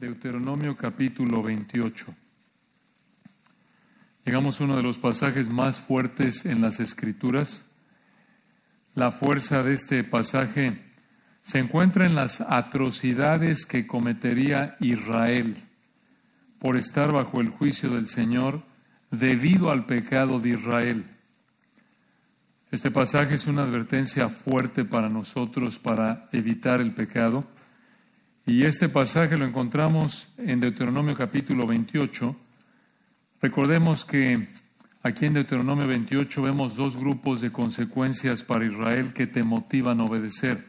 Deuteronomio capítulo 28. Llegamos a uno de los pasajes más fuertes en las Escrituras. La fuerza de este pasaje se encuentra en las atrocidades que cometería Israel por estar bajo el juicio del Señor debido al pecado de Israel. Este pasaje es una advertencia fuerte para nosotros para evitar el pecado y este pasaje lo encontramos en Deuteronomio capítulo 28. Recordemos que aquí en Deuteronomio 28 vemos dos grupos de consecuencias para Israel que te motivan a obedecer.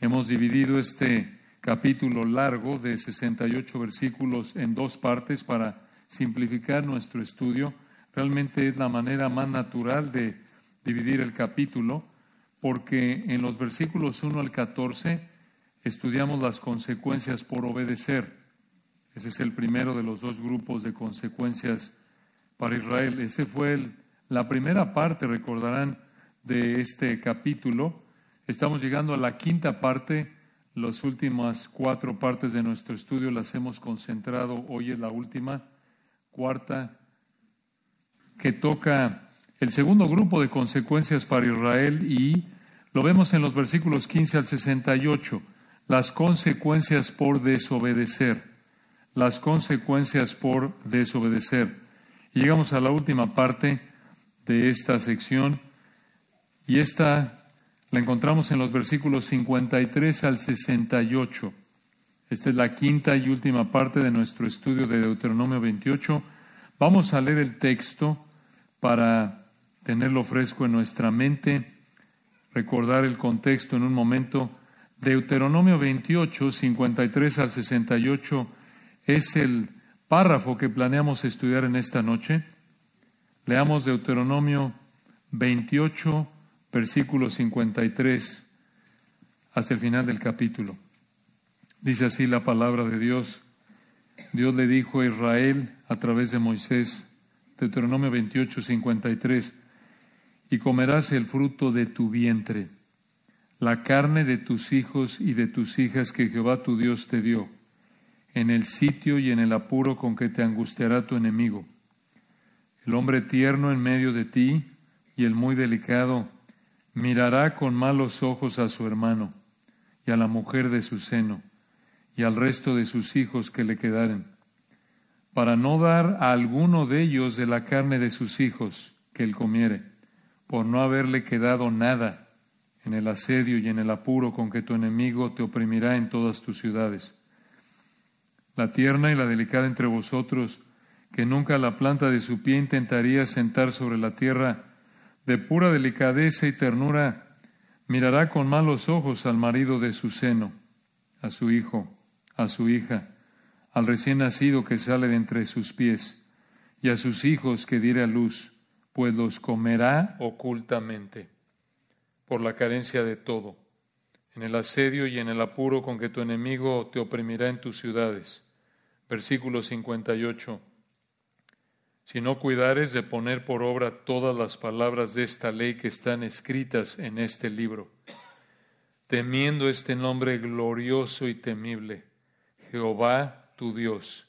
Hemos dividido este capítulo largo de 68 versículos en dos partes para simplificar nuestro estudio. Realmente es la manera más natural de dividir el capítulo porque en los versículos 1 al 14 estudiamos las consecuencias por obedecer. Ese es el primero de los dos grupos de consecuencias para Israel. Ese fue la primera parte, recordarán, de este capítulo. Estamos llegando a la quinta parte. Las últimas cuatro partes de nuestro estudio las hemos concentrado. Hoy es la última, cuarta, que toca el segundo grupo de consecuencias para Israel y lo vemos en los versículos 15 al 68 las consecuencias por desobedecer, las consecuencias por desobedecer. llegamos a la última parte de esta sección y esta la encontramos en los versículos 53 al 68. Esta es la quinta y última parte de nuestro estudio de Deuteronomio 28. Vamos a leer el texto para tenerlo fresco en nuestra mente, recordar el contexto en un momento Deuteronomio 28, 53 al 68 es el párrafo que planeamos estudiar en esta noche. Leamos Deuteronomio 28, versículo 53 hasta el final del capítulo. Dice así la palabra de Dios. Dios le dijo a Israel a través de Moisés, Deuteronomio 28, 53, y comerás el fruto de tu vientre la carne de tus hijos y de tus hijas que Jehová tu Dios te dio, en el sitio y en el apuro con que te angustiará tu enemigo. El hombre tierno en medio de ti y el muy delicado mirará con malos ojos a su hermano y a la mujer de su seno y al resto de sus hijos que le quedaren, para no dar a alguno de ellos de la carne de sus hijos que él comiere, por no haberle quedado nada en el asedio y en el apuro con que tu enemigo te oprimirá en todas tus ciudades. La tierna y la delicada entre vosotros, que nunca la planta de su pie intentaría sentar sobre la tierra, de pura delicadeza y ternura, mirará con malos ojos al marido de su seno, a su hijo, a su hija, al recién nacido que sale de entre sus pies, y a sus hijos que diera luz, pues los comerá ocultamente por la carencia de todo, en el asedio y en el apuro con que tu enemigo te oprimirá en tus ciudades. Versículo 58. Si no cuidares de poner por obra todas las palabras de esta ley que están escritas en este libro, temiendo este nombre glorioso y temible, Jehová tu Dios.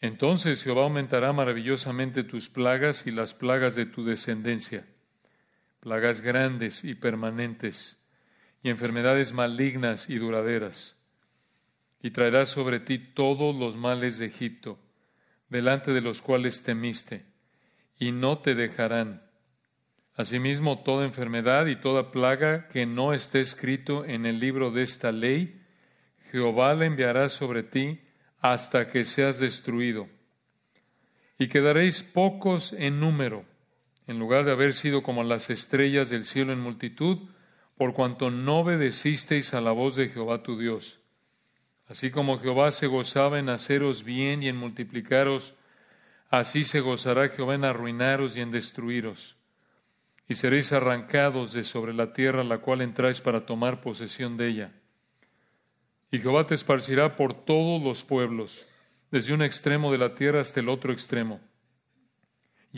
Entonces Jehová aumentará maravillosamente tus plagas y las plagas de tu descendencia plagas grandes y permanentes, y enfermedades malignas y duraderas. Y traerás sobre ti todos los males de Egipto, delante de los cuales temiste, y no te dejarán. Asimismo, toda enfermedad y toda plaga que no esté escrito en el libro de esta ley, Jehová le enviará sobre ti hasta que seas destruido. Y quedaréis pocos en número en lugar de haber sido como las estrellas del cielo en multitud, por cuanto no obedecisteis a la voz de Jehová tu Dios. Así como Jehová se gozaba en haceros bien y en multiplicaros, así se gozará Jehová en arruinaros y en destruiros. Y seréis arrancados de sobre la tierra la cual entráis para tomar posesión de ella. Y Jehová te esparcirá por todos los pueblos, desde un extremo de la tierra hasta el otro extremo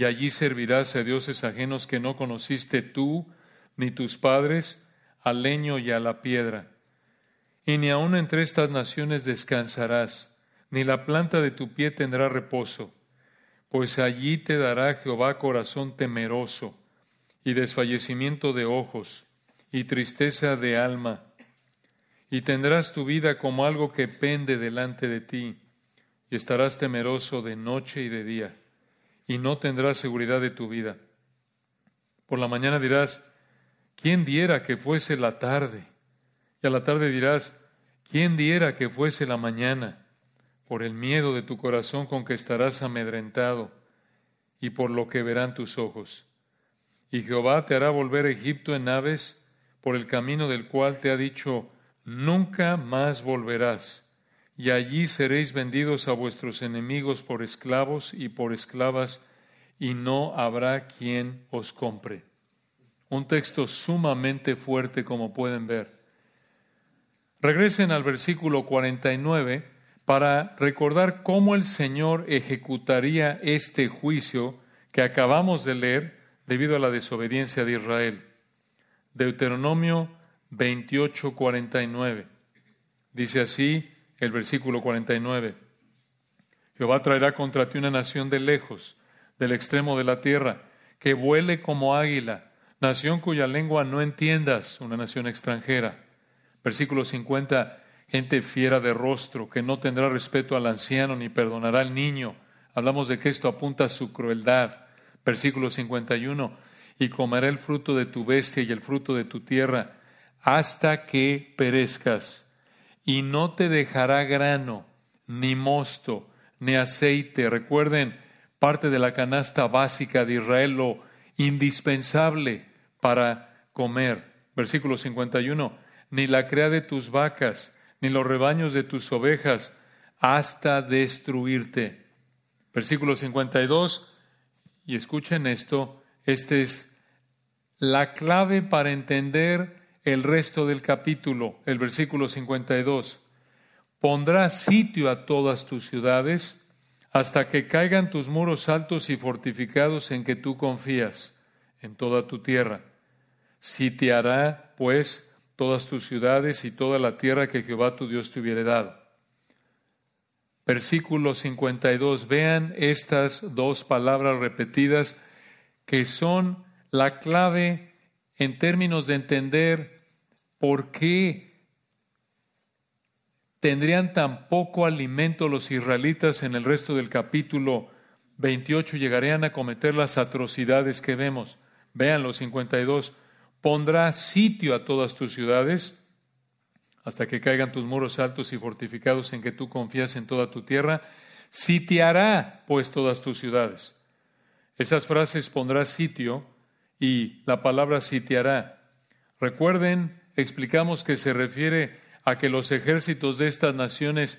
y allí servirás a dioses ajenos que no conociste tú ni tus padres, al leño y a la piedra. Y ni aun entre estas naciones descansarás, ni la planta de tu pie tendrá reposo, pues allí te dará Jehová corazón temeroso, y desfallecimiento de ojos, y tristeza de alma, y tendrás tu vida como algo que pende delante de ti, y estarás temeroso de noche y de día y no tendrás seguridad de tu vida. Por la mañana dirás, ¿quién diera que fuese la tarde? Y a la tarde dirás, ¿quién diera que fuese la mañana? Por el miedo de tu corazón con que estarás amedrentado y por lo que verán tus ojos. Y Jehová te hará volver a Egipto en aves por el camino del cual te ha dicho, nunca más volverás y allí seréis vendidos a vuestros enemigos por esclavos y por esclavas, y no habrá quien os compre. Un texto sumamente fuerte, como pueden ver. Regresen al versículo 49 para recordar cómo el Señor ejecutaría este juicio que acabamos de leer debido a la desobediencia de Israel. Deuteronomio 28, 49. Dice así, el versículo 49. Jehová traerá contra ti una nación de lejos, del extremo de la tierra, que vuele como águila, nación cuya lengua no entiendas, una nación extranjera. Versículo 50, gente fiera de rostro, que no tendrá respeto al anciano ni perdonará al niño. Hablamos de que esto apunta a su crueldad. Versículo 51, y comerá el fruto de tu bestia y el fruto de tu tierra, hasta que perezcas y no te dejará grano, ni mosto, ni aceite. Recuerden, parte de la canasta básica de Israel, lo indispensable para comer. Versículo 51, ni la crea de tus vacas, ni los rebaños de tus ovejas, hasta destruirte. Versículo 52, y escuchen esto, esta es la clave para entender el resto del capítulo, el versículo 52. Pondrá sitio a todas tus ciudades hasta que caigan tus muros altos y fortificados en que tú confías, en toda tu tierra. Sitiará, pues, todas tus ciudades y toda la tierra que Jehová tu Dios te hubiere dado. Versículo 52. Vean estas dos palabras repetidas que son la clave en términos de entender por qué tendrían tan poco alimento los israelitas en el resto del capítulo 28, llegarían a cometer las atrocidades que vemos. Vean los 52, pondrá sitio a todas tus ciudades hasta que caigan tus muros altos y fortificados en que tú confías en toda tu tierra, sitiará pues todas tus ciudades. Esas frases pondrá sitio, y la palabra sitiará. Recuerden, explicamos que se refiere a que los ejércitos de estas naciones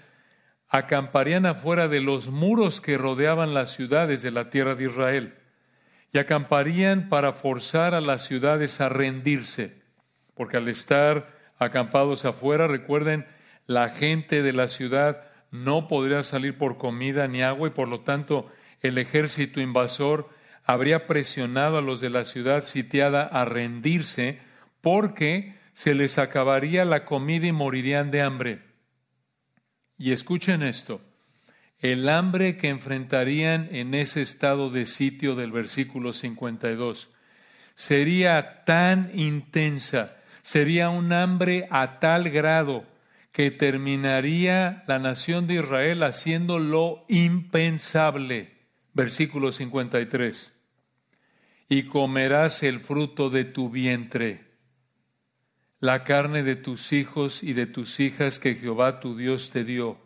acamparían afuera de los muros que rodeaban las ciudades de la tierra de Israel y acamparían para forzar a las ciudades a rendirse, porque al estar acampados afuera, recuerden, la gente de la ciudad no podría salir por comida ni agua y por lo tanto el ejército invasor habría presionado a los de la ciudad sitiada a rendirse porque se les acabaría la comida y morirían de hambre. Y escuchen esto, el hambre que enfrentarían en ese estado de sitio del versículo 52 sería tan intensa, sería un hambre a tal grado que terminaría la nación de Israel haciendo lo impensable versículo 53, y comerás el fruto de tu vientre, la carne de tus hijos y de tus hijas que Jehová tu Dios te dio,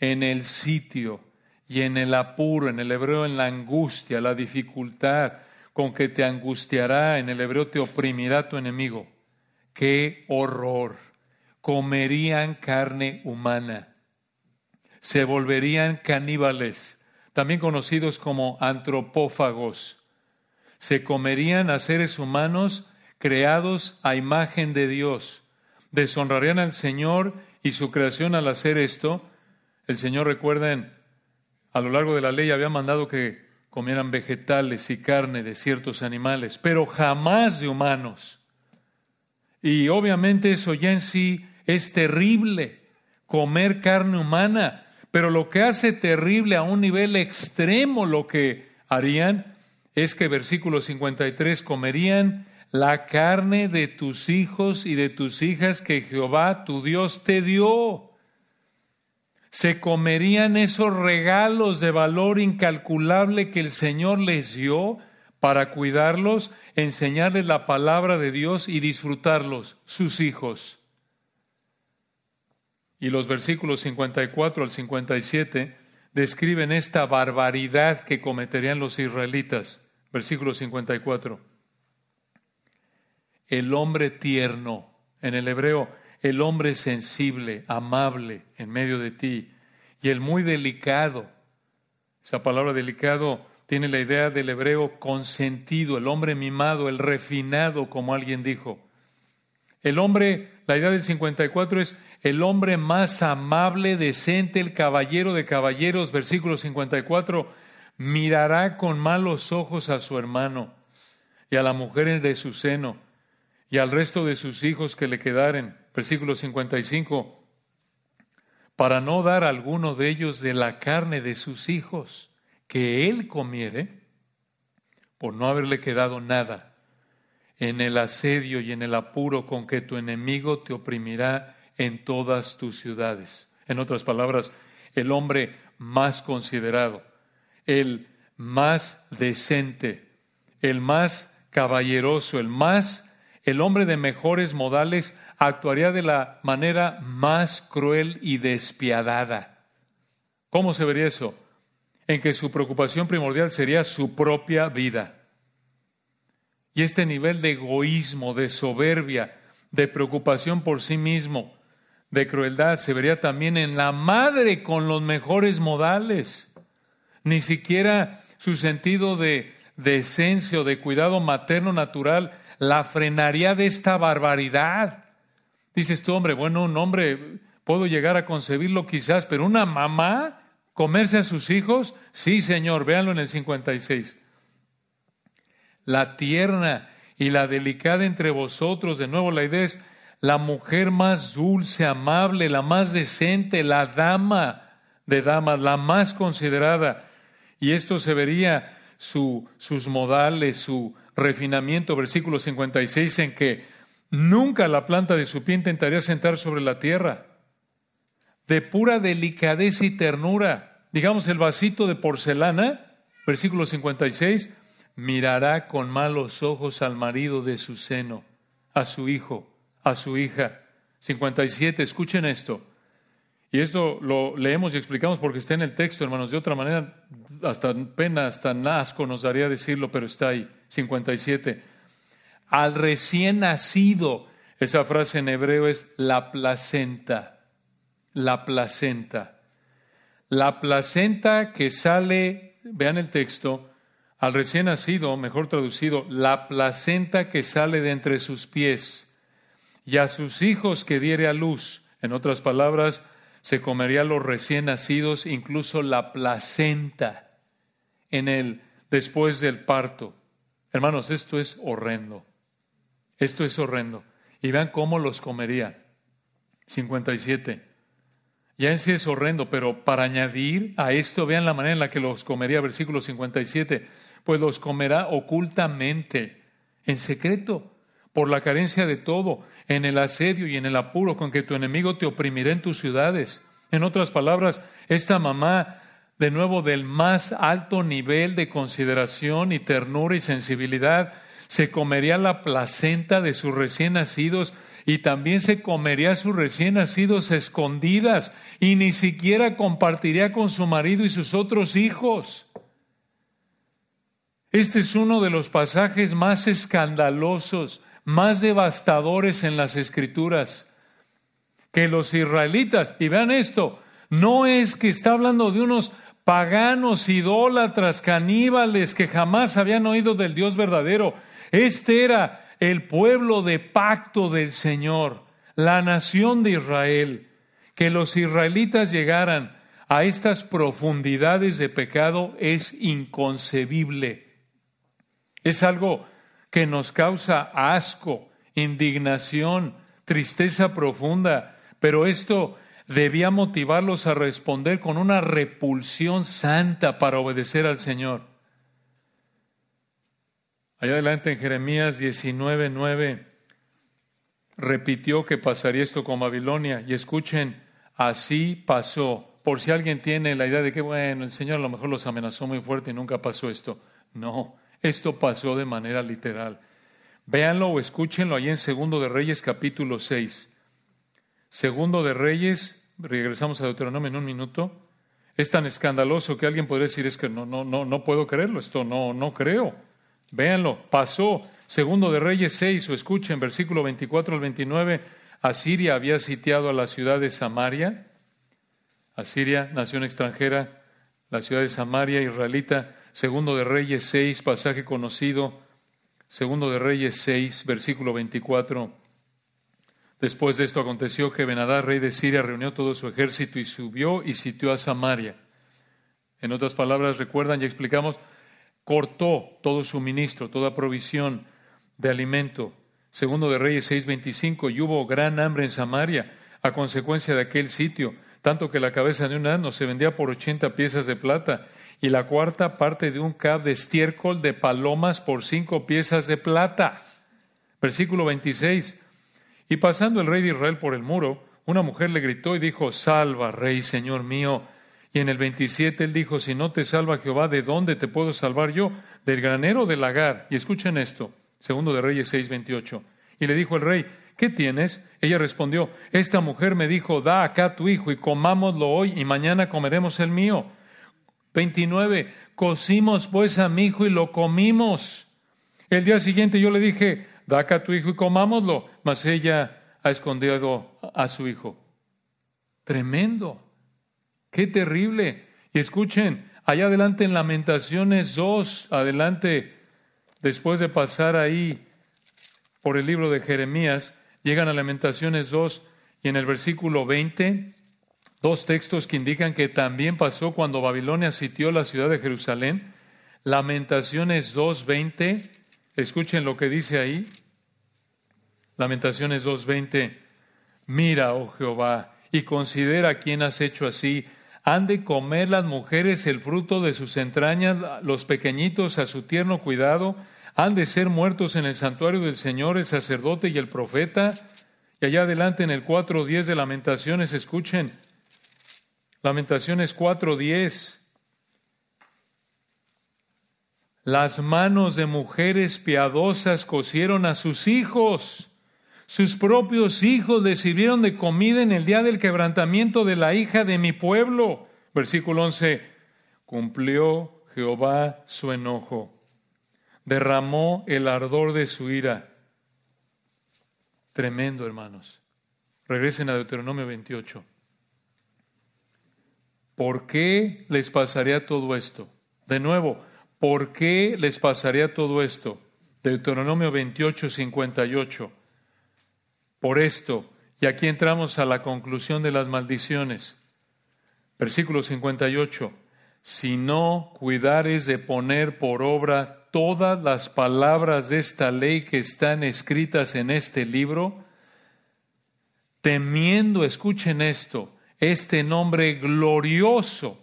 en el sitio y en el apuro, en el hebreo en la angustia, la dificultad con que te angustiará, en el hebreo te oprimirá tu enemigo. ¡Qué horror! Comerían carne humana, se volverían caníbales, también conocidos como antropófagos. Se comerían a seres humanos creados a imagen de Dios. Deshonrarían al Señor y su creación al hacer esto. El Señor, recuerden, a lo largo de la ley había mandado que comieran vegetales y carne de ciertos animales, pero jamás de humanos. Y obviamente eso ya en sí es terrible, comer carne humana pero lo que hace terrible a un nivel extremo lo que harían es que versículo 53 comerían la carne de tus hijos y de tus hijas que Jehová tu Dios te dio. Se comerían esos regalos de valor incalculable que el Señor les dio para cuidarlos, enseñarles la palabra de Dios y disfrutarlos, sus hijos y los versículos 54 al 57 describen esta barbaridad que cometerían los israelitas. Versículo 54. El hombre tierno, en el hebreo, el hombre sensible, amable en medio de ti, y el muy delicado. Esa palabra delicado tiene la idea del hebreo consentido, el hombre mimado, el refinado, como alguien dijo. El hombre la idea del 54 es el hombre más amable, decente, el caballero de caballeros, versículo 54, mirará con malos ojos a su hermano y a la mujer de su seno y al resto de sus hijos que le quedaren, versículo 55, para no dar a alguno de ellos de la carne de sus hijos que él comiere, por no haberle quedado nada en el asedio y en el apuro con que tu enemigo te oprimirá en todas tus ciudades. En otras palabras, el hombre más considerado, el más decente, el más caballeroso, el más, el hombre de mejores modales, actuaría de la manera más cruel y despiadada. ¿Cómo se vería eso? En que su preocupación primordial sería su propia vida. Y este nivel de egoísmo, de soberbia, de preocupación por sí mismo, de crueldad, se vería también en la madre con los mejores modales. Ni siquiera su sentido de decencia o de cuidado materno natural la frenaría de esta barbaridad. Dices tú, hombre, bueno, un hombre puedo llegar a concebirlo quizás, pero una mamá comerse a sus hijos, sí, señor, véanlo en el 56 la tierna y la delicada entre vosotros, de nuevo la idea es la mujer más dulce, amable, la más decente, la dama de damas, la más considerada. Y esto se vería sus modales, su refinamiento, versículo 56, en que nunca la planta de su pie intentaría sentar sobre la tierra. De pura delicadeza y ternura, digamos el vasito de porcelana, versículo 56, mirará con malos ojos al marido de su seno, a su hijo, a su hija. 57, escuchen esto. Y esto lo leemos y explicamos porque está en el texto, hermanos. De otra manera, hasta pena, hasta asco nos daría decirlo, pero está ahí. 57. Al recién nacido, esa frase en hebreo es la placenta. La placenta. La placenta que sale, vean el texto, al recién nacido, mejor traducido, la placenta que sale de entre sus pies, y a sus hijos que diere a luz. En otras palabras, se comería a los recién nacidos, incluso la placenta en el después del parto. Hermanos, esto es horrendo. Esto es horrendo. Y vean cómo los comería. 57. Ya en sí es horrendo, pero para añadir a esto, vean la manera en la que los comería, versículo 57 pues los comerá ocultamente, en secreto, por la carencia de todo, en el asedio y en el apuro con que tu enemigo te oprimirá en tus ciudades. En otras palabras, esta mamá, de nuevo, del más alto nivel de consideración y ternura y sensibilidad, se comería la placenta de sus recién nacidos y también se comería a sus recién nacidos escondidas y ni siquiera compartiría con su marido y sus otros hijos. Este es uno de los pasajes más escandalosos, más devastadores en las escrituras. Que los israelitas, y vean esto, no es que está hablando de unos paganos, idólatras, caníbales que jamás habían oído del Dios verdadero. Este era el pueblo de pacto del Señor, la nación de Israel. Que los israelitas llegaran a estas profundidades de pecado es inconcebible. Es algo que nos causa asco, indignación, tristeza profunda, pero esto debía motivarlos a responder con una repulsión santa para obedecer al Señor. Allá adelante en Jeremías 19:9 repitió que pasaría esto con Babilonia y escuchen, así pasó. Por si alguien tiene la idea de que, bueno, el Señor a lo mejor los amenazó muy fuerte y nunca pasó esto. No, esto pasó de manera literal. Véanlo o escúchenlo ahí en Segundo de Reyes capítulo 6. Segundo de Reyes, regresamos a Deuteronomio en un minuto. Es tan escandaloso que alguien podría decir es que no no no no puedo creerlo, esto no no creo. Véanlo, pasó Segundo de Reyes 6 o escuchen versículo 24 al 29, Asiria había sitiado a la ciudad de Samaria. Asiria, nación extranjera, la ciudad de Samaria israelita Segundo de Reyes 6, pasaje conocido. Segundo de Reyes 6, versículo 24. Después de esto aconteció que Benadad, rey de Siria, reunió todo su ejército y subió y sitió a Samaria. En otras palabras, recuerdan, ya explicamos, cortó todo suministro, toda provisión de alimento. Segundo de Reyes 6:25, y hubo gran hambre en Samaria a consecuencia de aquel sitio, tanto que la cabeza de un ano se vendía por 80 piezas de plata y la cuarta parte de un cab de estiércol de palomas por cinco piezas de plata. Versículo 26. Y pasando el rey de Israel por el muro, una mujer le gritó y dijo, Salva, rey, señor mío. Y en el 27 él dijo, Si no te salva Jehová, ¿de dónde te puedo salvar yo? ¿Del granero o del lagar? Y escuchen esto, segundo de Reyes 6, 28. Y le dijo el rey, ¿qué tienes? Ella respondió, Esta mujer me dijo, Da acá tu hijo y comámoslo hoy y mañana comeremos el mío. 29, cocimos pues a mi hijo y lo comimos. El día siguiente yo le dije, da acá a tu hijo y comámoslo, mas ella ha escondido a su hijo. Tremendo, qué terrible. Y escuchen, allá adelante en Lamentaciones 2, adelante, después de pasar ahí por el libro de Jeremías, llegan a Lamentaciones 2 y en el versículo 20 Dos textos que indican que también pasó cuando Babilonia sitió la ciudad de Jerusalén. Lamentaciones 2.20. Escuchen lo que dice ahí. Lamentaciones 2.20. Mira, oh Jehová, y considera quién has hecho así. Han de comer las mujeres el fruto de sus entrañas, los pequeñitos a su tierno cuidado. Han de ser muertos en el santuario del Señor el sacerdote y el profeta. Y allá adelante en el 4.10 de Lamentaciones, escuchen. Lamentaciones 4:10. Las manos de mujeres piadosas cosieron a sus hijos. Sus propios hijos les sirvieron de comida en el día del quebrantamiento de la hija de mi pueblo. Versículo 11. Cumplió Jehová su enojo. Derramó el ardor de su ira. Tremendo, hermanos. Regresen a Deuteronomio 28. ¿por qué les pasaría todo esto? De nuevo, ¿por qué les pasaría todo esto? Deuteronomio 28, 58. Por esto, y aquí entramos a la conclusión de las maldiciones. Versículo 58. Si no cuidares de poner por obra todas las palabras de esta ley que están escritas en este libro, temiendo, escuchen esto, este nombre glorioso.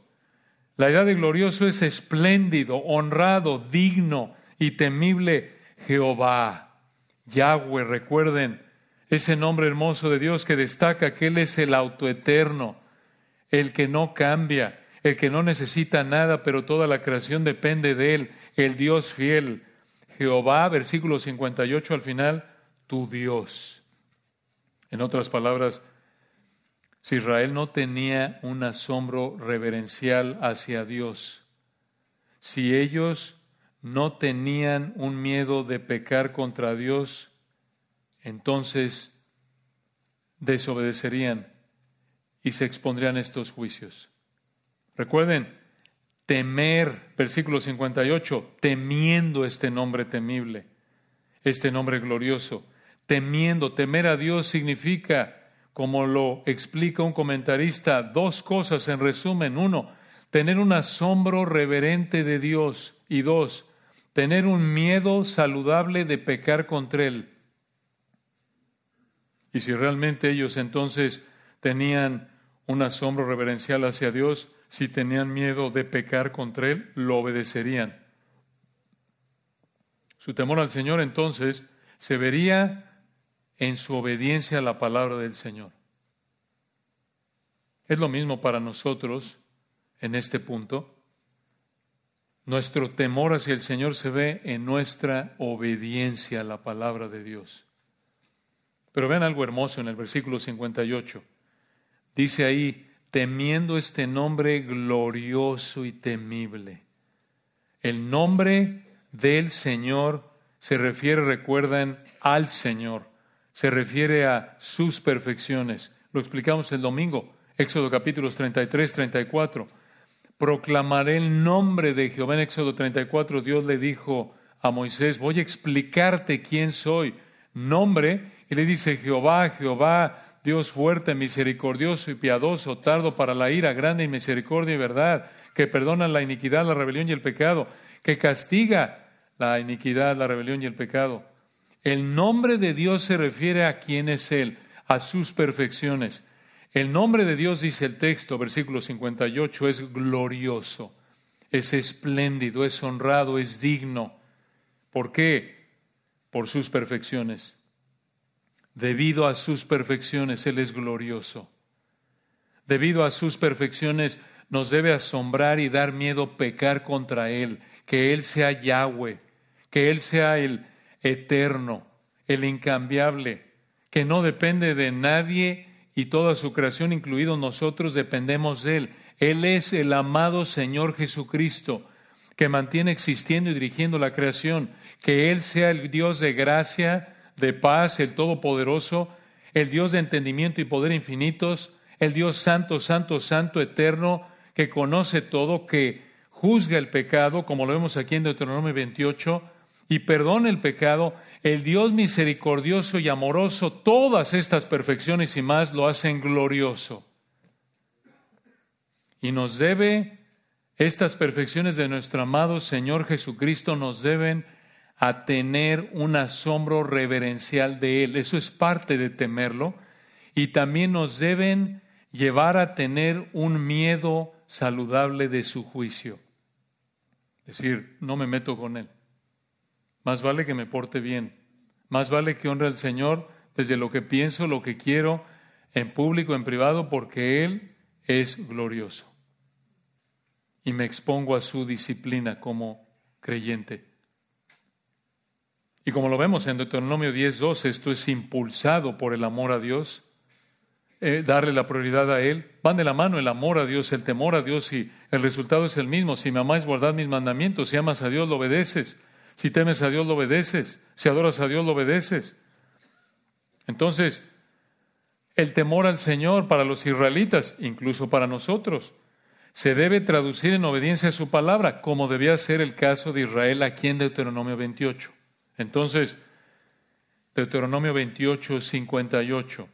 La edad de glorioso es espléndido, honrado, digno y temible Jehová. Yahweh, recuerden ese nombre hermoso de Dios que destaca que Él es el autoeterno, el que no cambia, el que no necesita nada, pero toda la creación depende de Él, el Dios fiel. Jehová, versículo 58 al final, tu Dios. En otras palabras, si Israel no tenía un asombro reverencial hacia Dios, si ellos no tenían un miedo de pecar contra Dios, entonces desobedecerían y se expondrían estos juicios. Recuerden, temer, versículo 58, temiendo este nombre temible, este nombre glorioso, temiendo, temer a Dios significa como lo explica un comentarista, dos cosas en resumen. Uno, tener un asombro reverente de Dios. Y dos, tener un miedo saludable de pecar contra Él. Y si realmente ellos entonces tenían un asombro reverencial hacia Dios, si tenían miedo de pecar contra Él, lo obedecerían. Su temor al Señor entonces se vería en su obediencia a la palabra del Señor. Es lo mismo para nosotros en este punto. Nuestro temor hacia el Señor se ve en nuestra obediencia a la palabra de Dios. Pero vean algo hermoso en el versículo 58. Dice ahí, temiendo este nombre glorioso y temible. El nombre del Señor se refiere, recuerdan, al Señor se refiere a sus perfecciones. Lo explicamos el domingo, Éxodo capítulos 33, 34. Proclamaré el nombre de Jehová en Éxodo 34. Dios le dijo a Moisés, voy a explicarte quién soy. Nombre, y le dice Jehová, Jehová, Dios fuerte, misericordioso y piadoso, tardo para la ira, grande y misericordia y verdad, que perdona la iniquidad, la rebelión y el pecado, que castiga la iniquidad, la rebelión y el pecado el nombre de Dios se refiere a quién es Él, a sus perfecciones. El nombre de Dios, dice el texto, versículo 58, es glorioso, es espléndido, es honrado, es digno. ¿Por qué? Por sus perfecciones. Debido a sus perfecciones, Él es glorioso. Debido a sus perfecciones, nos debe asombrar y dar miedo pecar contra Él, que Él sea Yahweh, que Él sea el, eterno, el incambiable, que no depende de nadie y toda su creación, incluido nosotros, dependemos de Él. Él es el amado Señor Jesucristo, que mantiene existiendo y dirigiendo la creación. Que Él sea el Dios de gracia, de paz, el Todopoderoso, el Dios de entendimiento y poder infinitos, el Dios santo, santo, santo, eterno, que conoce todo, que juzga el pecado, como lo vemos aquí en Deuteronomio 28, y perdone el pecado, el Dios misericordioso y amoroso, todas estas perfecciones y más lo hacen glorioso. Y nos debe, estas perfecciones de nuestro amado Señor Jesucristo nos deben a tener un asombro reverencial de Él. Eso es parte de temerlo. Y también nos deben llevar a tener un miedo saludable de su juicio. Es decir, no me meto con Él. Más vale que me porte bien. Más vale que honre al Señor desde lo que pienso, lo que quiero, en público, en privado, porque Él es glorioso. Y me expongo a su disciplina como creyente. Y como lo vemos en Deuteronomio 12 esto es impulsado por el amor a Dios, eh, darle la prioridad a Él. Van de la mano el amor a Dios, el temor a Dios y el resultado es el mismo. Si me amáis, guardad mis mandamientos. Si amas a Dios, lo obedeces. Si temes a Dios, lo obedeces. Si adoras a Dios, lo obedeces. Entonces, el temor al Señor para los israelitas, incluso para nosotros, se debe traducir en obediencia a su palabra, como debía ser el caso de Israel aquí en Deuteronomio 28. Entonces, Deuteronomio 28, 58.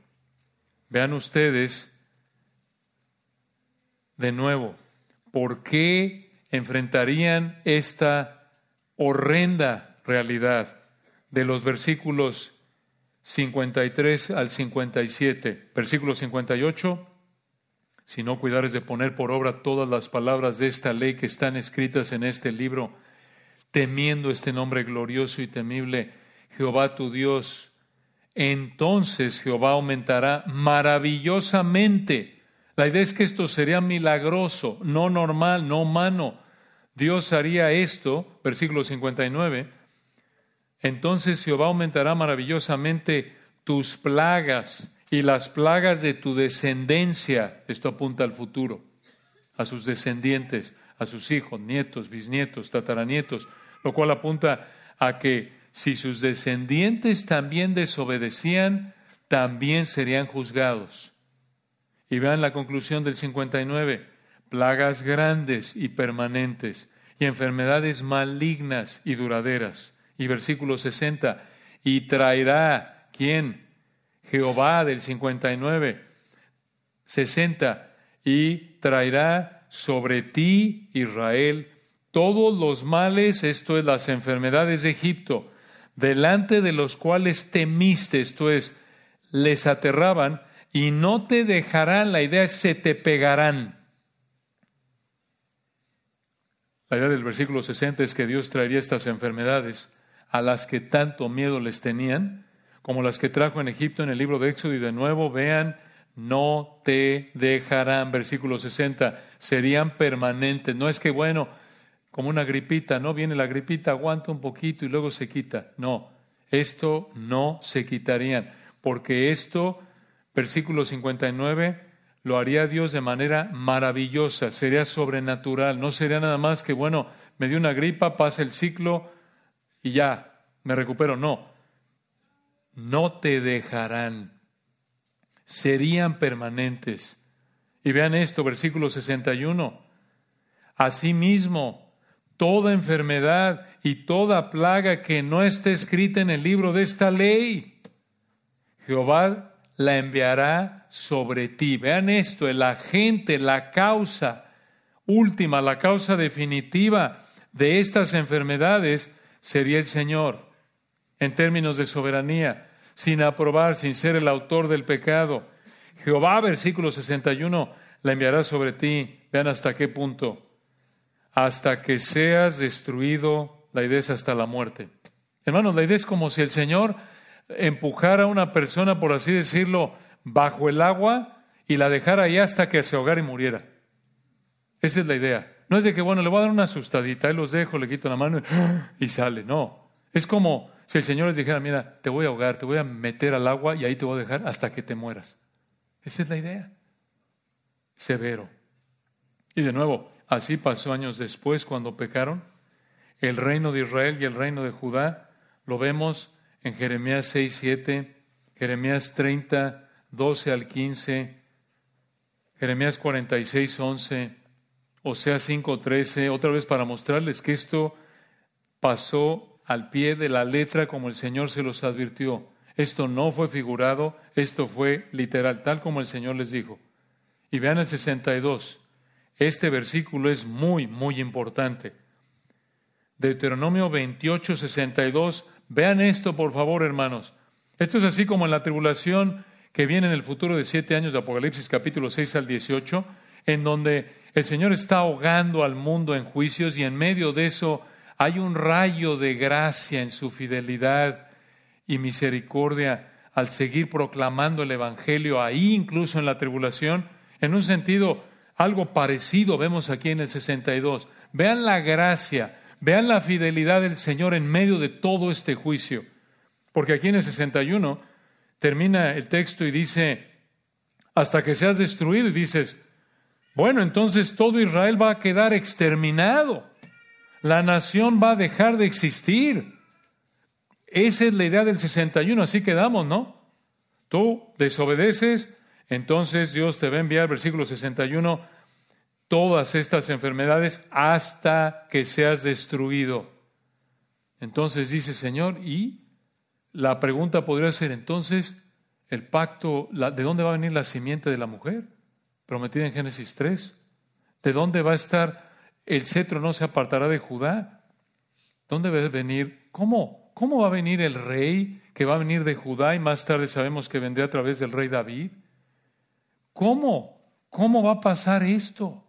Vean ustedes de nuevo por qué enfrentarían esta horrenda realidad de los versículos 53 al 57. Versículo 58, si no cuidares de poner por obra todas las palabras de esta ley que están escritas en este libro, temiendo este nombre glorioso y temible, Jehová tu Dios, entonces Jehová aumentará maravillosamente. La idea es que esto sería milagroso, no normal, no humano Dios haría esto, versículo 59, entonces Jehová aumentará maravillosamente tus plagas y las plagas de tu descendencia. Esto apunta al futuro, a sus descendientes, a sus hijos, nietos, bisnietos, tataranietos, lo cual apunta a que si sus descendientes también desobedecían, también serían juzgados. Y vean la conclusión del 59 plagas grandes y permanentes, y enfermedades malignas y duraderas. Y versículo 60, y traerá, ¿quién? Jehová del 59, 60, y traerá sobre ti, Israel, todos los males, esto es las enfermedades de Egipto, delante de los cuales temiste, esto es, les aterraban, y no te dejarán, la idea se te pegarán La idea del versículo 60 es que Dios traería estas enfermedades a las que tanto miedo les tenían, como las que trajo en Egipto en el libro de Éxodo. Y de nuevo, vean, no te dejarán, versículo 60, serían permanentes. No es que, bueno, como una gripita, no viene la gripita, aguanta un poquito y luego se quita. No, esto no se quitarían, porque esto, versículo 59, lo haría Dios de manera maravillosa, sería sobrenatural, no sería nada más que, bueno, me dio una gripa, pasa el ciclo y ya, me recupero. No, no te dejarán, serían permanentes. Y vean esto, versículo 61. Asimismo, toda enfermedad y toda plaga que no esté escrita en el libro de esta ley, Jehová la enviará sobre ti. Vean esto, el agente, la causa última, la causa definitiva de estas enfermedades sería el Señor, en términos de soberanía, sin aprobar, sin ser el autor del pecado. Jehová, versículo 61, la enviará sobre ti. Vean hasta qué punto. Hasta que seas destruido, la idea es hasta la muerte. Hermanos, la idea es como si el Señor empujar a una persona, por así decirlo, bajo el agua y la dejar ahí hasta que se ahogara y muriera. Esa es la idea. No es de que, bueno, le voy a dar una asustadita, ahí los dejo, le quito la mano ¡ah! y sale. No. Es como si el Señor les dijera, mira, te voy a ahogar, te voy a meter al agua y ahí te voy a dejar hasta que te mueras. Esa es la idea. Severo. Y de nuevo, así pasó años después cuando pecaron. El reino de Israel y el reino de Judá lo vemos en Jeremías 6, 7, Jeremías 30, 12 al 15, Jeremías 46, 11, Oseas 5, 13, otra vez para mostrarles que esto pasó al pie de la letra como el Señor se los advirtió. Esto no fue figurado, esto fue literal, tal como el Señor les dijo. Y vean el 62. Este versículo es muy, muy importante. Deuteronomio 28, 62 Vean esto, por favor, hermanos. Esto es así como en la tribulación que viene en el futuro de siete años de Apocalipsis capítulo 6 al 18, en donde el Señor está ahogando al mundo en juicios y en medio de eso hay un rayo de gracia en su fidelidad y misericordia al seguir proclamando el Evangelio ahí incluso en la tribulación. En un sentido, algo parecido vemos aquí en el 62. Vean la gracia, Vean la fidelidad del Señor en medio de todo este juicio. Porque aquí en el 61 termina el texto y dice, hasta que seas destruido, dices, bueno, entonces todo Israel va a quedar exterminado. La nación va a dejar de existir. Esa es la idea del 61, así quedamos, ¿no? Tú desobedeces, entonces Dios te va a enviar, versículo 61, todas estas enfermedades hasta que seas destruido. Entonces dice Señor, y la pregunta podría ser entonces, el pacto, ¿de dónde va a venir la simiente de la mujer? Prometida en Génesis 3. ¿De dónde va a estar el cetro no se apartará de Judá? ¿Dónde va a venir? ¿Cómo? ¿Cómo va a venir el rey que va a venir de Judá y más tarde sabemos que vendrá a través del rey David? ¿Cómo? ¿Cómo va a pasar esto?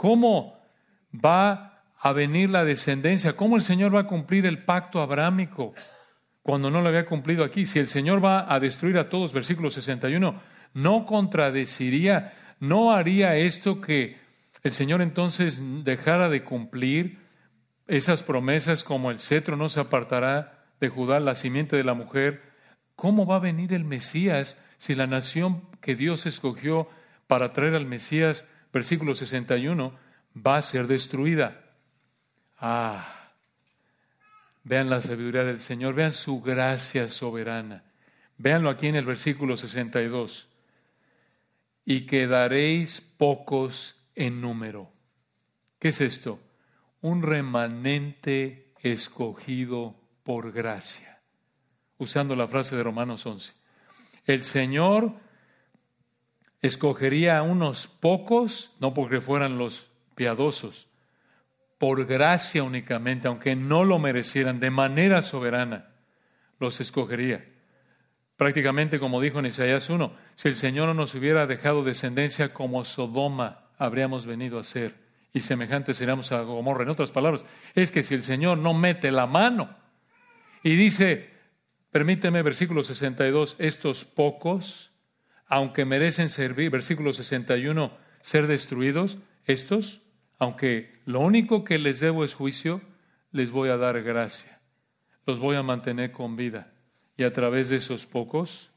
¿Cómo va a venir la descendencia? ¿Cómo el Señor va a cumplir el pacto abrámico cuando no lo había cumplido aquí? Si el Señor va a destruir a todos, versículo 61, no contradeciría, no haría esto que el Señor entonces dejara de cumplir esas promesas como el cetro no se apartará de Judá, la simiente de la mujer. ¿Cómo va a venir el Mesías si la nación que Dios escogió para traer al Mesías versículo 61, va a ser destruida. Ah, vean la sabiduría del Señor, vean su gracia soberana. Véanlo aquí en el versículo 62. Y quedaréis pocos en número. ¿Qué es esto? Un remanente escogido por gracia. Usando la frase de Romanos 11. El Señor escogería a unos pocos, no porque fueran los piadosos, por gracia únicamente, aunque no lo merecieran, de manera soberana, los escogería. Prácticamente como dijo en Isaías 1, si el Señor no nos hubiera dejado descendencia como Sodoma, habríamos venido a ser, y semejantes seríamos a Gomorra. En otras palabras, es que si el Señor no mete la mano y dice, permíteme, versículo 62, estos pocos, aunque merecen servir, versículo 61, ser destruidos, estos, aunque lo único que les debo es juicio, les voy a dar gracia, los voy a mantener con vida. Y a través de esos pocos,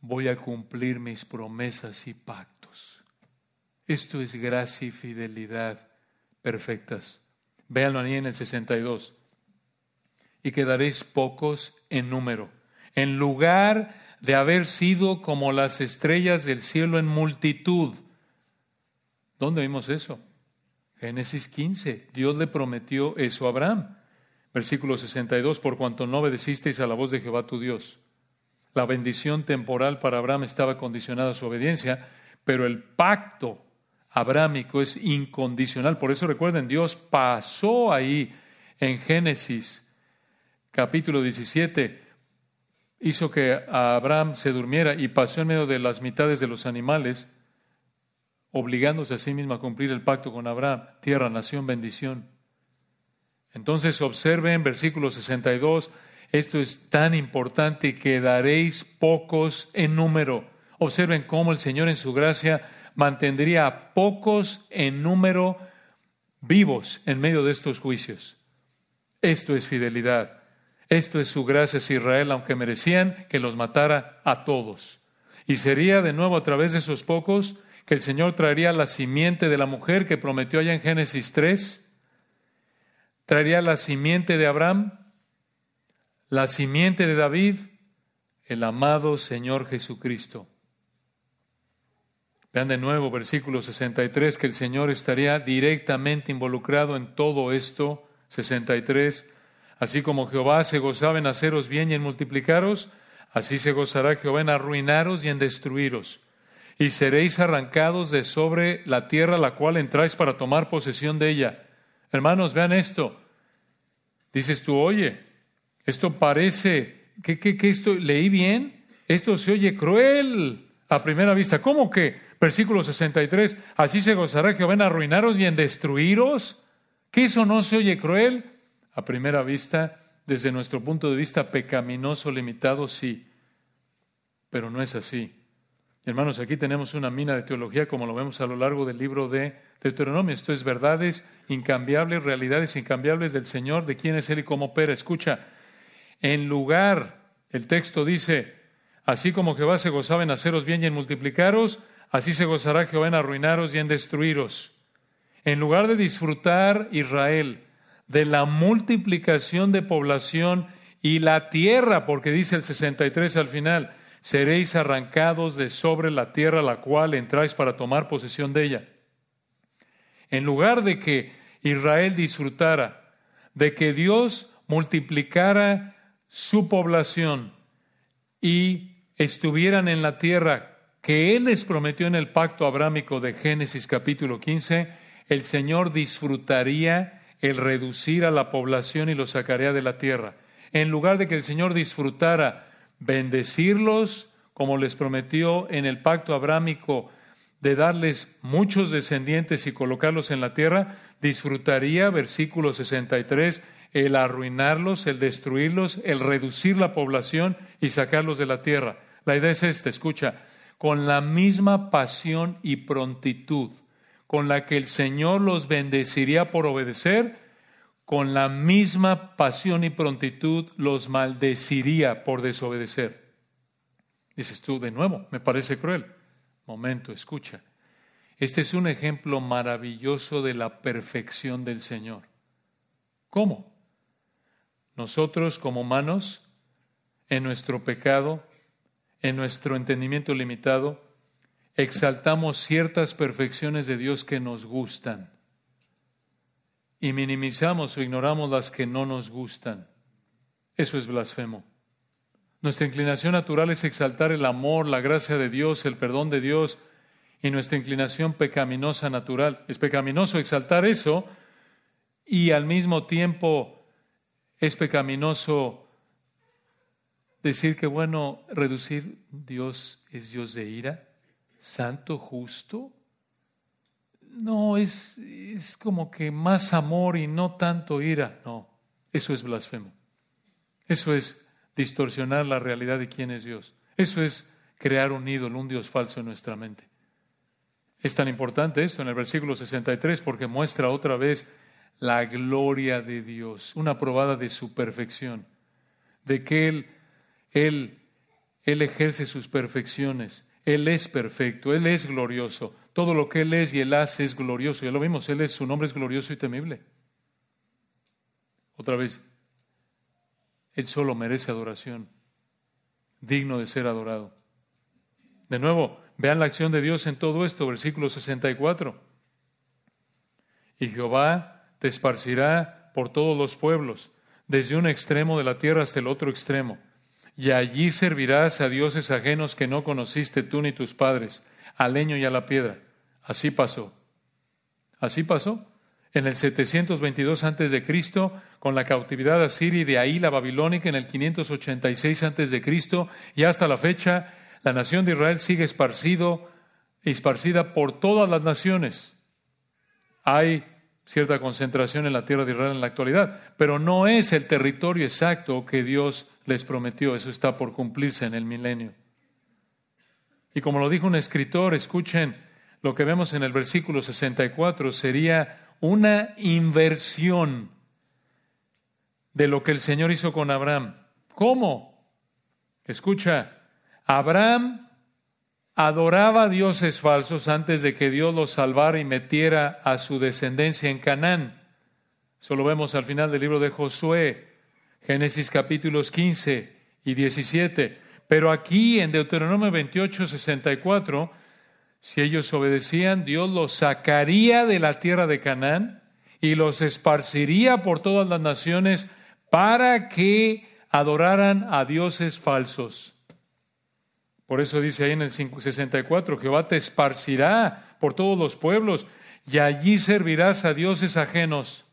voy a cumplir mis promesas y pactos. Esto es gracia y fidelidad perfectas. Véanlo ahí en el 62. Y quedaréis pocos en número, en lugar de haber sido como las estrellas del cielo en multitud. ¿Dónde vimos eso? Génesis 15. Dios le prometió eso a Abraham. Versículo 62, por cuanto no obedecisteis a la voz de Jehová tu Dios. La bendición temporal para Abraham estaba condicionada a su obediencia, pero el pacto abrámico es incondicional. Por eso recuerden, Dios pasó ahí en Génesis capítulo 17 hizo que Abraham se durmiera y pasó en medio de las mitades de los animales, obligándose a sí mismo a cumplir el pacto con Abraham, tierra, nación, bendición. Entonces observen versículo 62, esto es tan importante que daréis pocos en número. Observen cómo el Señor en su gracia mantendría a pocos en número vivos en medio de estos juicios. Esto es fidelidad. Esto es su gracia es Israel, aunque merecían que los matara a todos. Y sería de nuevo a través de esos pocos que el Señor traería la simiente de la mujer que prometió allá en Génesis 3, traería la simiente de Abraham, la simiente de David, el amado Señor Jesucristo. Vean de nuevo versículo 63 que el Señor estaría directamente involucrado en todo esto. 63 Así como Jehová se gozaba en haceros bien y en multiplicaros, así se gozará Jehová en arruinaros y en destruiros. Y seréis arrancados de sobre la tierra la cual entráis para tomar posesión de ella. Hermanos, vean esto. Dices tú, oye, esto parece, ¿qué, qué, qué esto? ¿Leí bien? Esto se oye cruel a primera vista. ¿Cómo que? Versículo 63, así se gozará Jehová en arruinaros y en destruiros. ¿Qué, eso no se oye cruel? a primera vista, desde nuestro punto de vista pecaminoso, limitado, sí, pero no es así. Hermanos, aquí tenemos una mina de teología como lo vemos a lo largo del libro de Deuteronomio. Esto es verdades incambiables, realidades incambiables del Señor, de quién es Él y cómo opera. Escucha, en lugar, el texto dice, así como Jehová se gozaba en haceros bien y en multiplicaros, así se gozará Jehová en arruinaros y en destruiros. En lugar de disfrutar Israel, de la multiplicación de población y la tierra, porque dice el 63 al final, seréis arrancados de sobre la tierra la cual entráis para tomar posesión de ella. En lugar de que Israel disfrutara, de que Dios multiplicara su población y estuvieran en la tierra que Él les prometió en el pacto abrámico de Génesis capítulo 15, el Señor disfrutaría el reducir a la población y los sacaría de la tierra. En lugar de que el Señor disfrutara bendecirlos, como les prometió en el pacto abrámico, de darles muchos descendientes y colocarlos en la tierra, disfrutaría, versículo 63, el arruinarlos, el destruirlos, el reducir la población y sacarlos de la tierra. La idea es esta, escucha, con la misma pasión y prontitud con la que el Señor los bendeciría por obedecer, con la misma pasión y prontitud los maldeciría por desobedecer. Dices tú, de nuevo, me parece cruel. Momento, escucha. Este es un ejemplo maravilloso de la perfección del Señor. ¿Cómo? Nosotros como humanos, en nuestro pecado, en nuestro entendimiento limitado, exaltamos ciertas perfecciones de Dios que nos gustan y minimizamos o ignoramos las que no nos gustan. Eso es blasfemo. Nuestra inclinación natural es exaltar el amor, la gracia de Dios, el perdón de Dios y nuestra inclinación pecaminosa natural. Es pecaminoso exaltar eso y al mismo tiempo es pecaminoso decir que, bueno, reducir Dios es Dios de ira santo, justo, no es, es como que más amor y no tanto ira. No, eso es blasfemo. Eso es distorsionar la realidad de quién es Dios. Eso es crear un ídolo, un Dios falso en nuestra mente. Es tan importante esto en el versículo 63 porque muestra otra vez la gloria de Dios, una probada de su perfección, de que Él, Él, Él ejerce sus perfecciones él es perfecto, Él es glorioso. Todo lo que Él es y Él hace es glorioso. Ya lo vimos, Él es, su nombre es glorioso y temible. Otra vez, Él solo merece adoración, digno de ser adorado. De nuevo, vean la acción de Dios en todo esto, versículo 64. Y Jehová te esparcirá por todos los pueblos, desde un extremo de la tierra hasta el otro extremo y allí servirás a dioses ajenos que no conociste tú ni tus padres, al leño y a la piedra. Así pasó. Así pasó. En el 722 antes de Cristo, con la cautividad asiria y de ahí la babilónica en el 586 antes de Cristo y hasta la fecha, la nación de Israel sigue esparcido, esparcida por todas las naciones. Hay cierta concentración en la tierra de Israel en la actualidad, pero no es el territorio exacto que Dios les prometió. Eso está por cumplirse en el milenio. Y como lo dijo un escritor, escuchen lo que vemos en el versículo 64, sería una inversión de lo que el Señor hizo con Abraham. ¿Cómo? Escucha, Abraham adoraba a dioses falsos antes de que Dios los salvara y metiera a su descendencia en Canaán. Eso lo vemos al final del libro de Josué. Génesis capítulos 15 y 17. Pero aquí en Deuteronomio 28, 64, si ellos obedecían, Dios los sacaría de la tierra de Canaán y los esparciría por todas las naciones para que adoraran a dioses falsos. Por eso dice ahí en el 64, Jehová te esparcirá por todos los pueblos y allí servirás a dioses ajenos.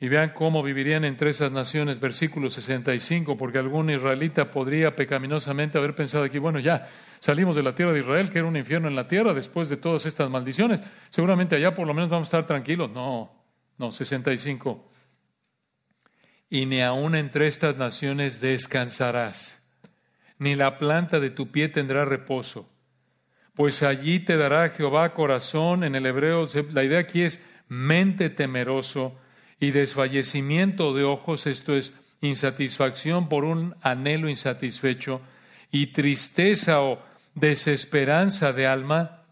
Y vean cómo vivirían entre esas naciones, versículo 65, porque algún israelita podría pecaminosamente haber pensado aquí, bueno, ya salimos de la tierra de Israel, que era un infierno en la tierra después de todas estas maldiciones, seguramente allá por lo menos vamos a estar tranquilos. No, no, 65. Y ni aún entre estas naciones descansarás, ni la planta de tu pie tendrá reposo, pues allí te dará Jehová corazón, en el hebreo, la idea aquí es mente temeroso, y desfallecimiento de ojos, esto es insatisfacción por un anhelo insatisfecho, y tristeza o desesperanza de alma.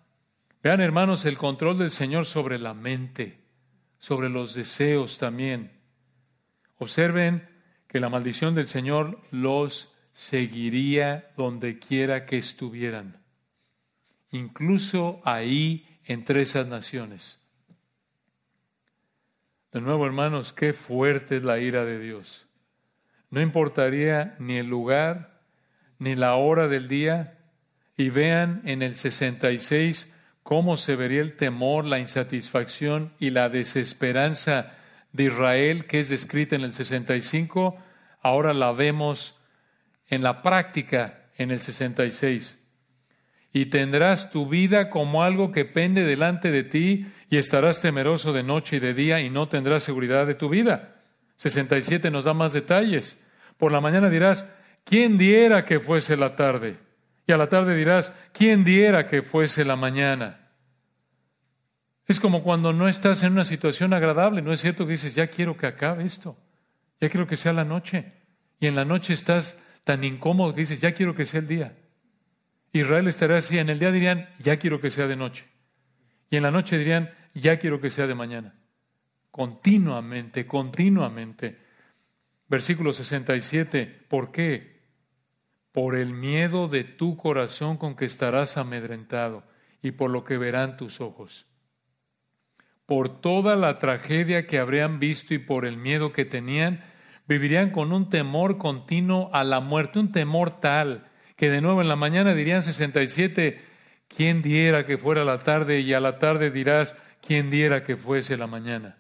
Vean, hermanos, el control del Señor sobre la mente, sobre los deseos también. Observen que la maldición del Señor los seguiría donde quiera que estuvieran, incluso ahí entre esas naciones. De nuevo, hermanos, qué fuerte es la ira de Dios. No importaría ni el lugar, ni la hora del día. Y vean en el 66 cómo se vería el temor, la insatisfacción y la desesperanza de Israel que es descrita en el 65. Ahora la vemos en la práctica en el 66 y tendrás tu vida como algo que pende delante de ti y estarás temeroso de noche y de día y no tendrás seguridad de tu vida. 67 nos da más detalles. Por la mañana dirás, ¿quién diera que fuese la tarde? Y a la tarde dirás, ¿quién diera que fuese la mañana? Es como cuando no estás en una situación agradable, ¿no es cierto que dices, ya quiero que acabe esto, ya quiero que sea la noche? Y en la noche estás tan incómodo que dices, ya quiero que sea el día. Israel estará así. En el día dirían, ya quiero que sea de noche. Y en la noche dirían, ya quiero que sea de mañana. Continuamente, continuamente. Versículo 67, ¿por qué? Por el miedo de tu corazón con que estarás amedrentado y por lo que verán tus ojos. Por toda la tragedia que habrían visto y por el miedo que tenían, vivirían con un temor continuo a la muerte, un temor tal que de nuevo en la mañana dirían 67, ¿quién diera que fuera la tarde? Y a la tarde dirás, ¿quién diera que fuese la mañana?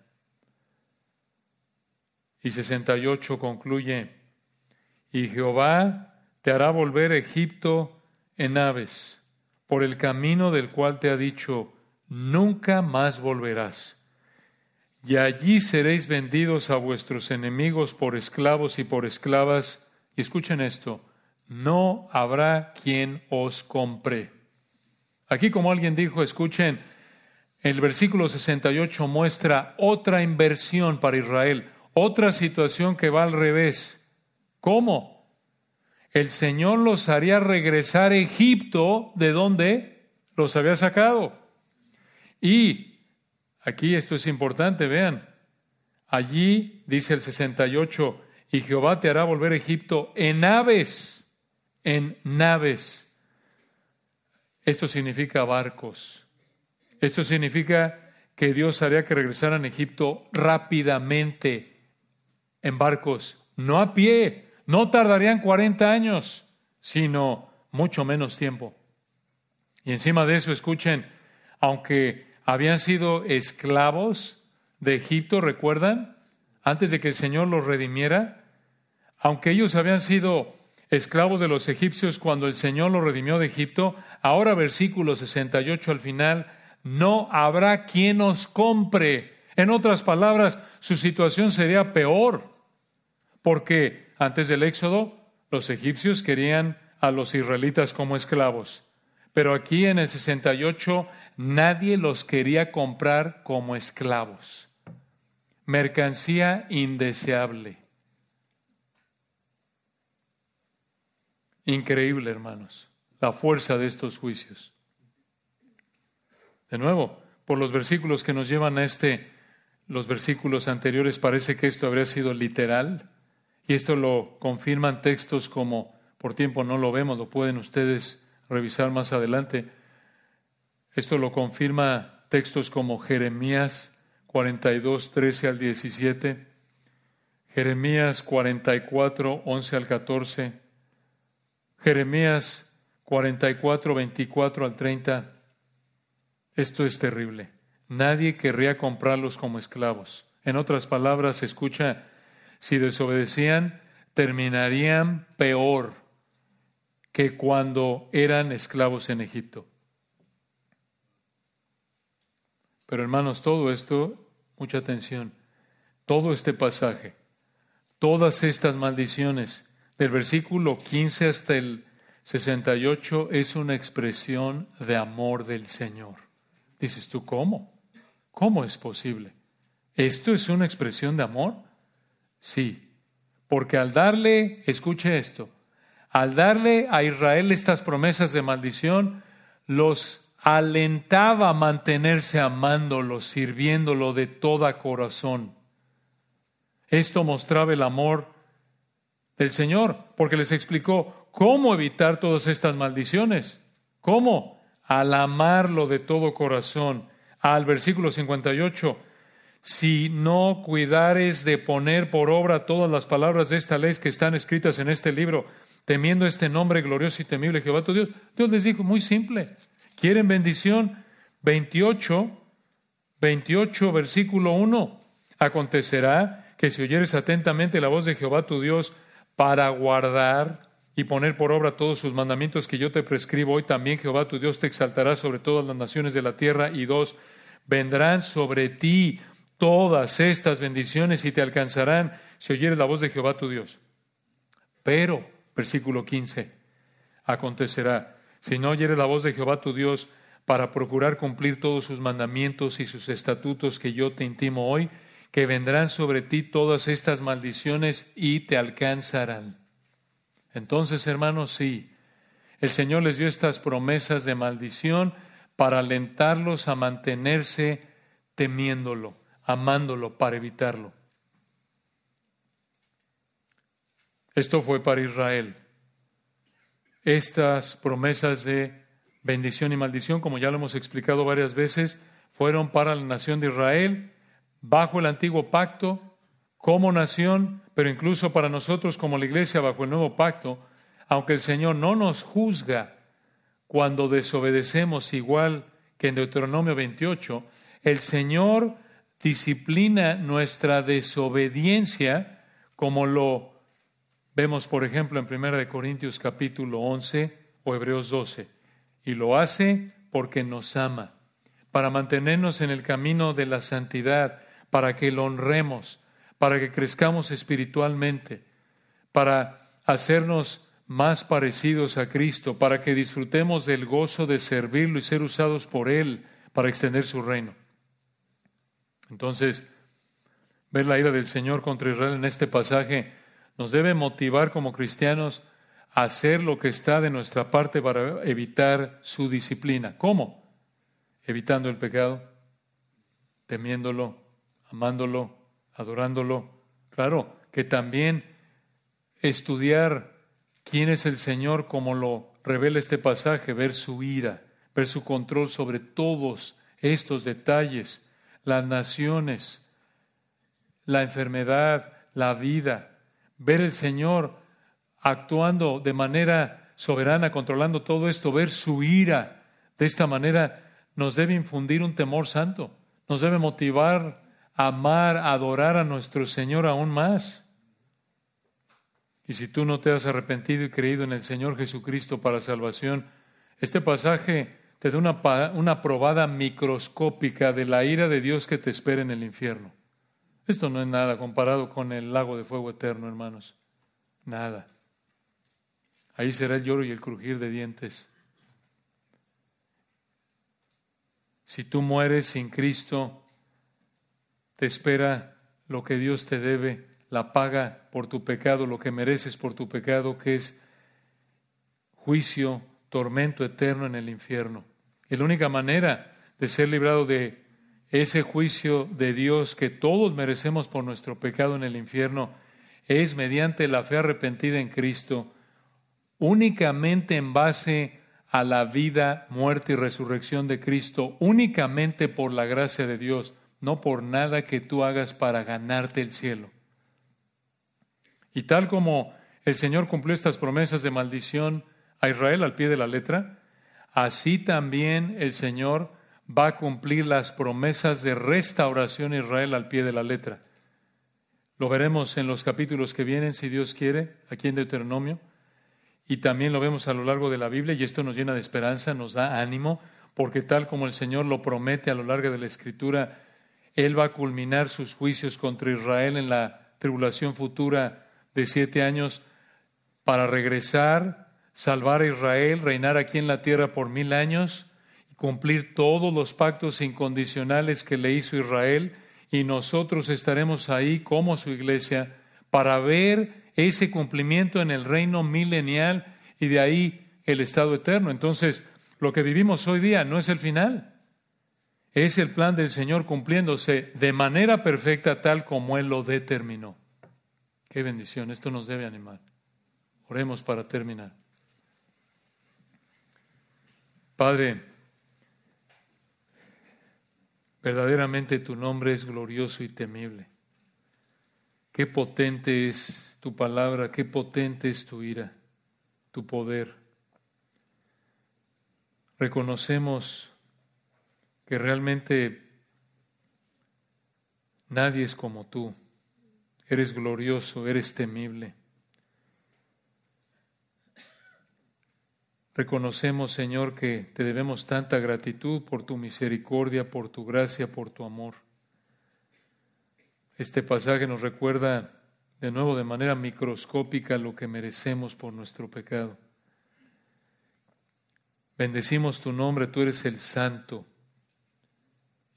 Y 68 concluye, y Jehová te hará volver a Egipto en aves, por el camino del cual te ha dicho, nunca más volverás. Y allí seréis vendidos a vuestros enemigos por esclavos y por esclavas. Y escuchen esto, no habrá quien os compre. Aquí, como alguien dijo, escuchen, el versículo 68 muestra otra inversión para Israel, otra situación que va al revés. ¿Cómo? El Señor los haría regresar a Egipto de donde los había sacado. Y aquí esto es importante, vean. Allí dice el 68, y Jehová te hará volver a Egipto en aves en naves. Esto significa barcos. Esto significa que Dios haría que regresaran a Egipto rápidamente en barcos, no a pie. No tardarían 40 años, sino mucho menos tiempo. Y encima de eso, escuchen, aunque habían sido esclavos de Egipto, ¿recuerdan? Antes de que el Señor los redimiera, aunque ellos habían sido esclavos de los egipcios cuando el Señor los redimió de Egipto, ahora versículo 68 al final, no habrá quien os compre. En otras palabras, su situación sería peor, porque antes del Éxodo los egipcios querían a los israelitas como esclavos, pero aquí en el 68 nadie los quería comprar como esclavos. Mercancía indeseable. Increíble, hermanos, la fuerza de estos juicios. De nuevo, por los versículos que nos llevan a este, los versículos anteriores, parece que esto habría sido literal. Y esto lo confirman textos como, por tiempo no lo vemos, lo pueden ustedes revisar más adelante. Esto lo confirma textos como Jeremías 42, 13 al 17, Jeremías 44, 11 al 14, Jeremías 44, 24 al 30. Esto es terrible. Nadie querría comprarlos como esclavos. En otras palabras, escucha, si desobedecían, terminarían peor que cuando eran esclavos en Egipto. Pero hermanos, todo esto, mucha atención, todo este pasaje, todas estas maldiciones, el versículo 15 hasta el 68 es una expresión de amor del Señor. Dices tú, ¿cómo? ¿Cómo es posible? ¿Esto es una expresión de amor? Sí, porque al darle, escuche esto, al darle a Israel estas promesas de maldición, los alentaba a mantenerse amándolo, sirviéndolo de toda corazón. Esto mostraba el amor el Señor, porque les explicó cómo evitar todas estas maldiciones. ¿Cómo? Al amarlo de todo corazón. Al versículo 58, si no cuidares de poner por obra todas las palabras de esta ley que están escritas en este libro, temiendo este nombre glorioso y temible Jehová tu Dios, Dios les dijo, muy simple, ¿quieren bendición? 28, 28, versículo 1, acontecerá que si oyeres atentamente la voz de Jehová tu Dios, para guardar y poner por obra todos sus mandamientos que yo te prescribo hoy, también Jehová tu Dios te exaltará sobre todas las naciones de la tierra. Y dos, vendrán sobre ti todas estas bendiciones y te alcanzarán si oyeres la voz de Jehová tu Dios. Pero, versículo 15, acontecerá, si no oyeres la voz de Jehová tu Dios para procurar cumplir todos sus mandamientos y sus estatutos que yo te intimo hoy, que vendrán sobre ti todas estas maldiciones y te alcanzarán. Entonces, hermanos, sí, el Señor les dio estas promesas de maldición para alentarlos a mantenerse temiéndolo, amándolo, para evitarlo. Esto fue para Israel. Estas promesas de bendición y maldición, como ya lo hemos explicado varias veces, fueron para la nación de Israel bajo el antiguo pacto, como nación, pero incluso para nosotros como la iglesia bajo el nuevo pacto, aunque el Señor no nos juzga cuando desobedecemos igual que en Deuteronomio 28, el Señor disciplina nuestra desobediencia como lo vemos, por ejemplo, en 1 Corintios capítulo 11 o Hebreos 12, y lo hace porque nos ama, para mantenernos en el camino de la santidad, para que lo honremos, para que crezcamos espiritualmente, para hacernos más parecidos a Cristo, para que disfrutemos del gozo de servirlo y ser usados por Él para extender su reino. Entonces, ver la ira del Señor contra Israel en este pasaje nos debe motivar como cristianos a hacer lo que está de nuestra parte para evitar su disciplina. ¿Cómo? Evitando el pecado, temiéndolo, amándolo, adorándolo. Claro, que también estudiar quién es el Señor como lo revela este pasaje, ver su ira, ver su control sobre todos estos detalles, las naciones, la enfermedad, la vida, ver el Señor actuando de manera soberana, controlando todo esto, ver su ira de esta manera, nos debe infundir un temor santo, nos debe motivar amar, adorar a nuestro Señor aún más. Y si tú no te has arrepentido y creído en el Señor Jesucristo para salvación, este pasaje te da una, probada microscópica de la ira de Dios que te espera en el infierno. Esto no es nada comparado con el lago de fuego eterno, hermanos. Nada. Ahí será el lloro y el crujir de dientes. Si tú mueres sin Cristo, te espera lo que Dios te debe, la paga por tu pecado, lo que mereces por tu pecado, que es juicio, tormento eterno en el infierno. Y la única manera de ser librado de ese juicio de Dios que todos merecemos por nuestro pecado en el infierno es mediante la fe arrepentida en Cristo, únicamente en base a la vida, muerte y resurrección de Cristo, únicamente por la gracia de Dios no por nada que tú hagas para ganarte el cielo. Y tal como el Señor cumplió estas promesas de maldición a Israel al pie de la letra, así también el Señor va a cumplir las promesas de restauración a Israel al pie de la letra. Lo veremos en los capítulos que vienen, si Dios quiere, aquí en Deuteronomio, y también lo vemos a lo largo de la Biblia, y esto nos llena de esperanza, nos da ánimo, porque tal como el Señor lo promete a lo largo de la Escritura, él va a culminar sus juicios contra Israel en la tribulación futura de siete años para regresar, salvar a Israel, reinar aquí en la tierra por mil años y cumplir todos los pactos incondicionales que le hizo Israel. Y nosotros estaremos ahí como su iglesia para ver ese cumplimiento en el reino milenial y de ahí el estado eterno. Entonces, lo que vivimos hoy día no es el final. Es el plan del Señor cumpliéndose de manera perfecta tal como Él lo determinó. Qué bendición, esto nos debe animar. Oremos para terminar. Padre, verdaderamente tu nombre es glorioso y temible. Qué potente es tu palabra, qué potente es tu ira, tu poder. Reconocemos que realmente nadie es como tú, eres glorioso, eres temible. Reconocemos, Señor, que te debemos tanta gratitud por tu misericordia, por tu gracia, por tu amor. Este pasaje nos recuerda de nuevo de manera microscópica lo que merecemos por nuestro pecado. Bendecimos tu nombre, tú eres el santo,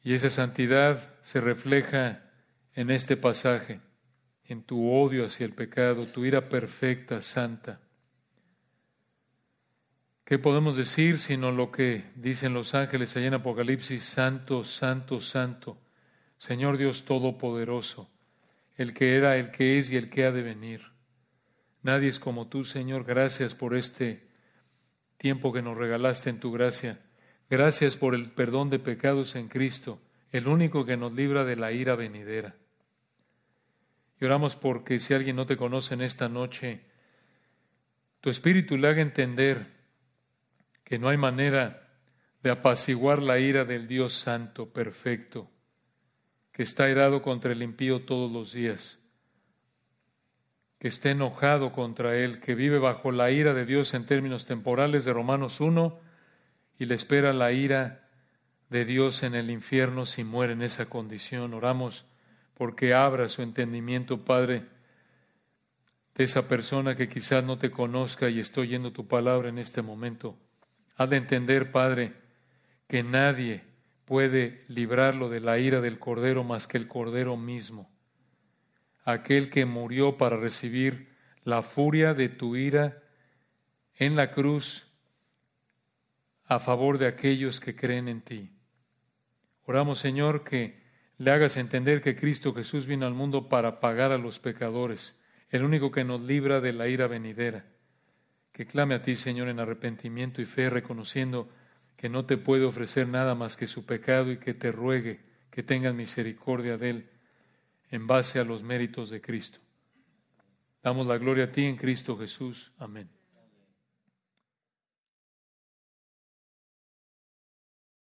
y esa santidad se refleja en este pasaje, en tu odio hacia el pecado, tu ira perfecta, santa. ¿Qué podemos decir sino lo que dicen los ángeles allá en Apocalipsis? Santo, santo, santo, Señor Dios Todopoderoso, el que era, el que es y el que ha de venir. Nadie es como tú, Señor. Gracias por este tiempo que nos regalaste en tu gracia Gracias por el perdón de pecados en Cristo, el único que nos libra de la ira venidera. Y oramos porque si alguien no te conoce en esta noche, tu espíritu le haga entender que no hay manera de apaciguar la ira del Dios Santo, perfecto, que está herado contra el impío todos los días, que está enojado contra él, que vive bajo la ira de Dios en términos temporales de Romanos 1, y le espera la ira de Dios en el infierno si muere en esa condición. Oramos porque abra su entendimiento, Padre, de esa persona que quizás no te conozca y estoy oyendo tu palabra en este momento. Ha de entender, Padre, que nadie puede librarlo de la ira del Cordero más que el Cordero mismo, aquel que murió para recibir la furia de tu ira en la cruz a favor de aquellos que creen en ti. Oramos, Señor, que le hagas entender que Cristo Jesús vino al mundo para pagar a los pecadores, el único que nos libra de la ira venidera. Que clame a ti, Señor, en arrepentimiento y fe, reconociendo que no te puede ofrecer nada más que su pecado y que te ruegue que tengas misericordia de él en base a los méritos de Cristo. Damos la gloria a ti en Cristo Jesús. Amén.